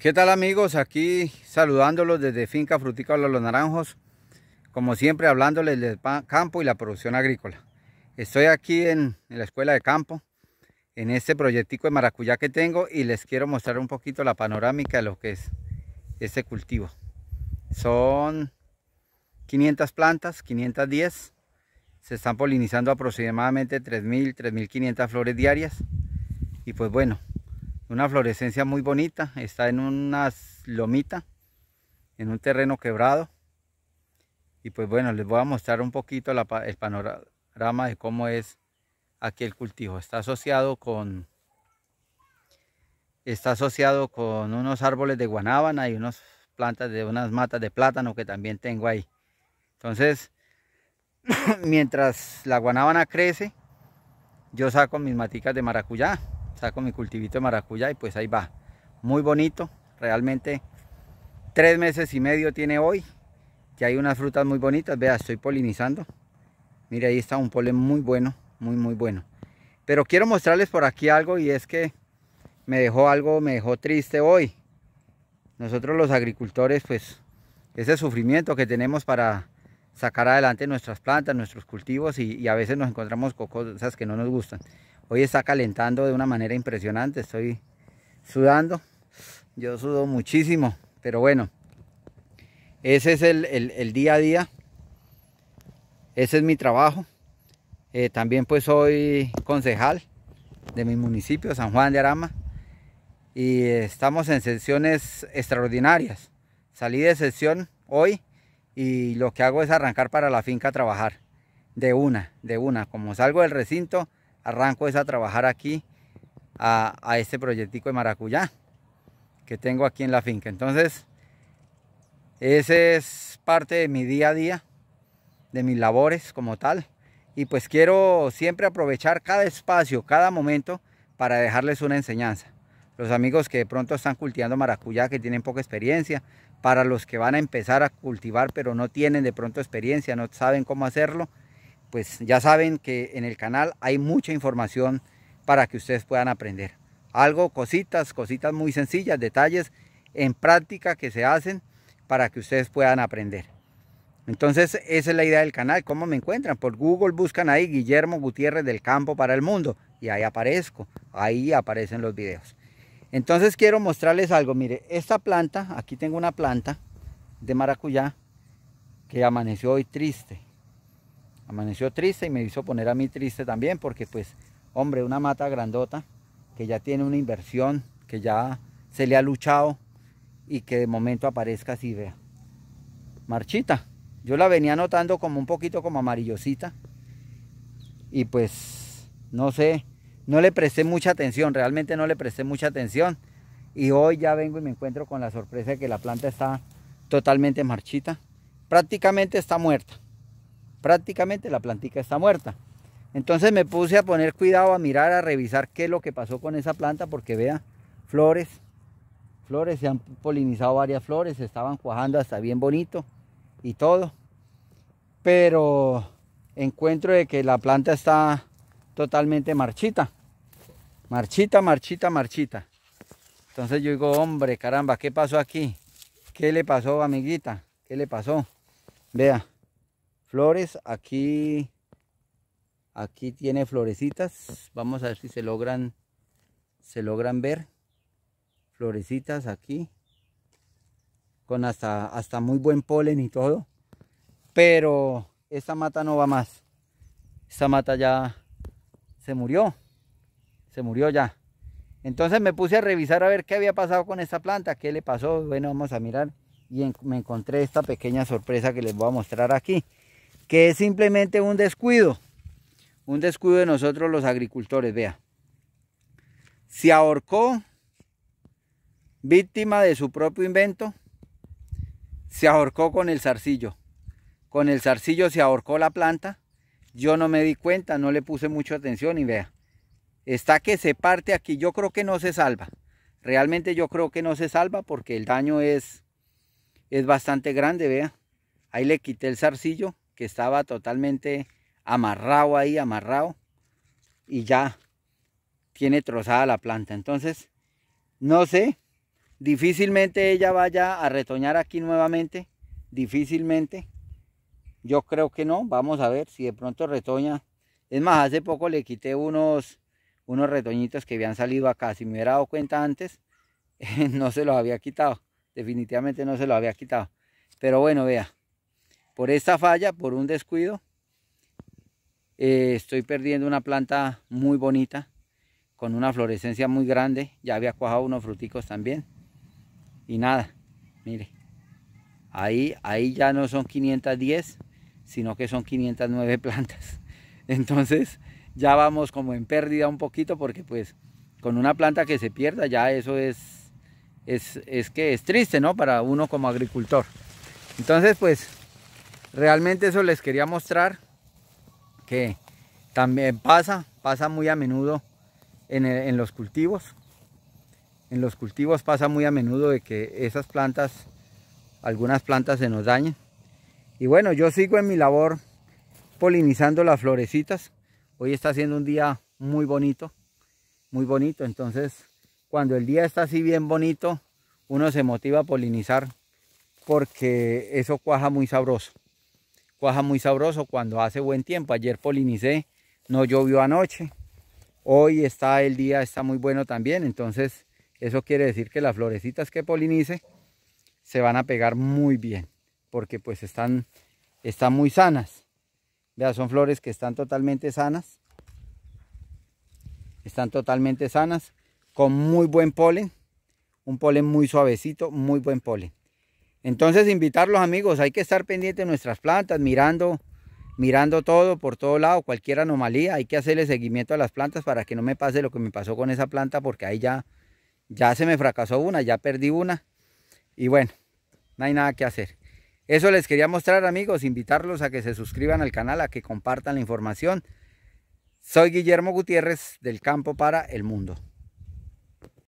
¿Qué tal amigos? Aquí saludándolos desde Finca Frutica de Los Naranjos, como siempre hablándoles del campo y la producción agrícola. Estoy aquí en, en, la escuela de campo, en este proyectico de maracuyá que tengo y les quiero mostrar un poquito la panorámica de lo que es este cultivo. Son 500 plantas, 510, se están polinizando aproximadamente 3.000, 3.500 flores diarias y pues bueno, una florescencia muy bonita, está en una lomita, en un terreno quebrado. Y pues bueno, les voy a mostrar un poquito la, el panorama de cómo es aquí el cultivo. Está asociado con está asociado con unos árboles de guanábana y unas plantas de unas matas de plátano que también tengo ahí. Entonces, mientras la guanábana crece, yo saco mis maticas de maracuyá está con mi cultivito de maracuyá y pues ahí va. Muy bonito, realmente tres meses y medio tiene hoy. Ya hay unas frutas muy bonitas, vea, estoy polinizando. Mire, ahí está un polen muy bueno, muy muy bueno. Pero quiero mostrarles por aquí algo y es que me dejó algo, me dejó triste hoy. Nosotros los agricultores, pues, ese sufrimiento que tenemos para sacar adelante nuestras plantas, nuestros cultivos y, a veces nos encontramos con cosas que no nos gustan. Hoy está calentando de una manera impresionante. Estoy sudando. Yo sudo muchísimo. Pero bueno, ese es el, día a día. Ese es mi trabajo. Eh, también pues soy concejal de mi municipio, San Juan de Arama. Y estamos en sesiones extraordinarias. Salí de sesión hoy y lo que hago es arrancar para la finca a trabajar. De una, de una. Como salgo del recinto, arranco es a trabajar aquí a, este proyectico de maracuyá que tengo aquí en la finca. Entonces, ese es parte de mi día a día, de mis labores como tal. Y pues quiero siempre aprovechar cada espacio, cada momento para dejarles una enseñanza. Los amigos que de pronto están cultivando maracuyá, que tienen poca experiencia, para los que van a empezar a cultivar pero no tienen de pronto experiencia, no saben cómo hacerlo, pues ya saben que en el canal hay mucha información para que ustedes puedan aprender. Algo, cositas, cositas muy sencillas, detalles en práctica que se hacen para que ustedes puedan aprender. Entonces, esa es la idea del canal. ¿Cómo me encuentran? Por Google buscan ahí Guillermo Gutiérrez del Campo para el Mundo. Y ahí aparezco. Ahí aparecen los videos. Entonces, quiero mostrarles algo. Mire, esta planta, aquí tengo una planta de maracuyá que amaneció hoy triste. Amaneció triste y me hizo poner a mí triste también porque pues, hombre, una mata grandota que ya tiene una inversión, que ya se le ha luchado y que de momento aparezca así, vea. Marchita. Yo la venía notando como un poquito como amarillosita. Y pues, no sé, no le presté mucha atención, realmente no le presté mucha atención. Y hoy ya vengo y me encuentro con la sorpresa de que la planta está totalmente marchita. Prácticamente está muerta prácticamente la plantica está muerta. Entonces me puse a poner cuidado, a mirar, a revisar qué es lo que pasó con esa planta, porque vea, flores, flores, se han polinizado varias flores, se estaban cuajando hasta bien bonito y todo. Pero encuentro de que la planta está totalmente marchita, marchita, marchita, marchita. Entonces yo digo, hombre, caramba, ¿qué pasó aquí? ¿Qué le pasó, amiguita? ¿Qué le pasó? Vea, flores. Aquí, aquí tiene florecitas. Vamos a ver si se logran, se logran ver. Florecitas aquí. Con hasta, hasta muy buen polen y todo. Pero esta mata no va más. Esta mata ya se murió. Se murió ya. Entonces me puse a revisar a ver qué había pasado con esta planta, qué le pasó. Bueno, vamos a mirar. Y me encontré esta pequeña sorpresa que les voy a mostrar aquí que es simplemente un descuido, un descuido de nosotros los agricultores, vea. Se ahorcó, víctima de su propio invento, se ahorcó con el zarcillo. Con el zarcillo se ahorcó la planta, yo no me di cuenta, no le puse mucha atención y vea, está que se parte aquí, yo creo que no se salva. Realmente yo creo que no se salva porque el daño es, es bastante grande, vea. Ahí le quité el zarcillo que estaba totalmente amarrado ahí, amarrado, y ya tiene trozada la planta. Entonces, no sé, difícilmente ella vaya a retoñar aquí nuevamente, difícilmente. Yo creo que no, vamos a ver si de pronto retoña. Es más, hace poco le quité unos, unos retoñitos que habían salido acá. Si me hubiera dado cuenta antes, no se los había quitado. Definitivamente no se los había quitado. Pero bueno, vea por esta falla, por un descuido, eh, estoy perdiendo una planta muy bonita, con una florescencia muy grande. Ya había cuajado unos fruticos también. Y nada, mire. Ahí, ahí ya no son 510, sino que son 509 plantas. Entonces ya vamos como en pérdida un poquito porque pues con una planta que se pierda ya eso es, es, es que es triste, ¿no? Para uno como agricultor. Entonces pues realmente eso les quería mostrar que también pasa, pasa muy a menudo en, los cultivos. En los cultivos pasa muy a menudo de que esas plantas, algunas plantas se nos dañen. Y bueno, yo sigo en mi labor polinizando las florecitas. Hoy está haciendo un día muy bonito, muy bonito. Entonces, cuando el día está así bien bonito, uno se motiva a polinizar porque eso cuaja muy sabroso. Cuaja muy sabroso cuando hace buen tiempo. Ayer polinicé, no llovió anoche. Hoy está el día, está muy bueno también. Entonces eso quiere decir que las florecitas que polinice se van a pegar muy bien. Porque pues están, están muy sanas. vean son flores que están totalmente sanas. Están totalmente sanas. Con muy buen polen. Un polen muy suavecito, muy buen polen. Entonces invitarlos amigos, hay que estar pendiente de nuestras plantas, mirando, mirando todo por todo lado, cualquier anomalía, hay que hacerle seguimiento a las plantas para que no me pase lo que me pasó con esa planta porque ahí ya, ya se me fracasó una, ya perdí una y bueno, no hay nada que hacer. Eso les quería mostrar amigos, invitarlos a que se suscriban al canal, a que compartan la información. Soy Guillermo Gutiérrez del Campo para el Mundo.